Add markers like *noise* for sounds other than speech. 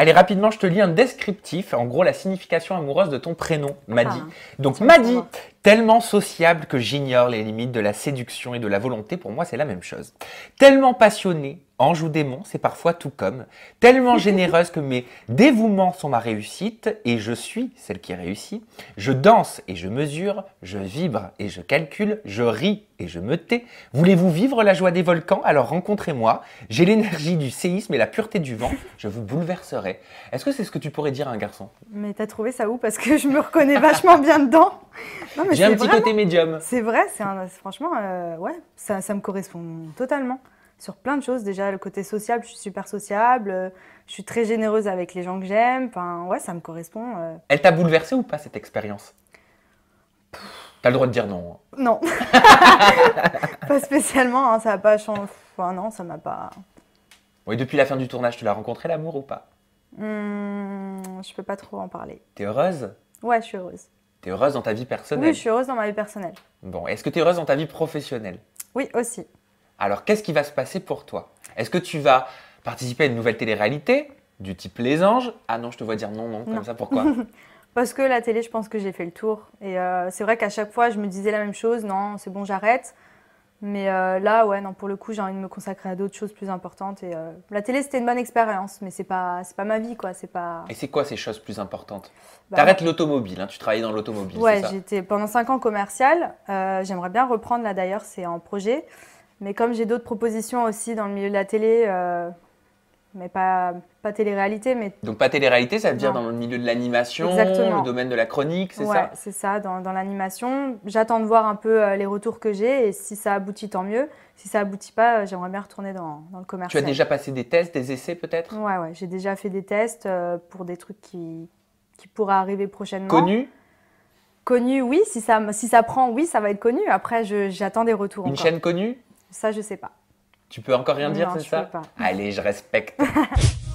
Allez, rapidement, je te lis un descriptif, en gros la signification amoureuse de ton prénom, Maddy. Ah, Donc Maddy, Tellement sociable que j'ignore les limites de la séduction et de la volonté, pour moi c'est la même chose. Tellement passionné, ange ou démon, c'est parfois tout comme. Tellement *laughs* généreuse que mes dévouements sont ma réussite et je suis celle qui réussit. Je danse et je mesure, je vibre et je calcule, je ris et je me tais. Voulez-vous vivre la joie des volcans Alors rencontrez-moi. J'ai l'énergie du séisme et la pureté du vent. Je vous bouleverserai. Est-ce que c'est ce que tu pourrais dire à un garçon Mais t'as trouvé ça où Parce que je me reconnais vachement bien dedans. J'ai un petit côté médium. C'est vrai, c'est franchement, euh, ouais, ça, me correspond totalement sur plein de choses. Déjà, le côté sociable, je suis super sociable, euh, je suis très généreuse avec les gens que j'aime. Enfin, ouais, ça me correspond. Euh. Elle t'a bouleversée ou pas cette expérience T'as le droit de dire non. Hein. Non. *laughs* pas spécialement, hein, ça n'a pas changé. Enfin, non, ça m'a pas. Oui, depuis la fin du tournage, tu l'as rencontré l'amour ou pas Je ne mmh, Je peux pas trop en parler. T'es heureuse Ouais, je suis heureuse. Tu es heureuse dans ta vie personnelle Oui, je suis heureuse dans ma vie personnelle. Bon, est-ce que tu es heureuse dans ta vie professionnelle Oui, aussi. Alors, qu'est-ce qui va se passer pour toi Est-ce que tu vas participer à une nouvelle télé-réalité du type Les Anges Ah non, je te vois dire non, non, comme ça, pourquoi *laughs* Parce que la télé, je pense que j'ai fait le tour. Et euh, c'est vrai qu'à chaque fois, je me disais la même chose, non, c'est bon, j'arrête. Mais euh, là, ouais, non, pour le coup, j'ai envie de me consacrer à d'autres choses plus importantes. Et euh, la télé, c'était une bonne expérience, mais c'est pas, c'est pas ma vie, quoi. C'est pas. Et c'est quoi ces choses plus importantes bah, T'arrêtes l'automobile, hein, tu travailles dans l'automobile. Ouais, j'étais pendant 5 ans commercial. Euh, j'aimerais bien reprendre là, d'ailleurs, c'est en projet. Mais comme j'ai d'autres propositions aussi dans le milieu de la télé, mais pas, pas télé-réalité. Mais... Donc pas télé-réalité, ça veut dire dans le milieu de l'animation, le domaine de la chronique, c'est ouais, ça c'est ça, dans, dans l'animation. J'attends de voir un peu euh, les retours que j'ai et si ça aboutit, tant mieux. Si ça aboutit pas, euh, j'aimerais bien retourner dans, dans, le commerce. Tu as déjà passé des tests, des essais peut-être Ouais, ouais j'ai déjà fait des tests euh, pour des trucs qui, qui pourraient arriver prochainement. Connu. Connu, oui. Si ça, si ça prend, oui, ça va être connu. Après, j'attends des retours. Une chaîne connue Ça, je sais pas. Tu peux encore rien dire, c'est ça Allez, je respecte. *laughs*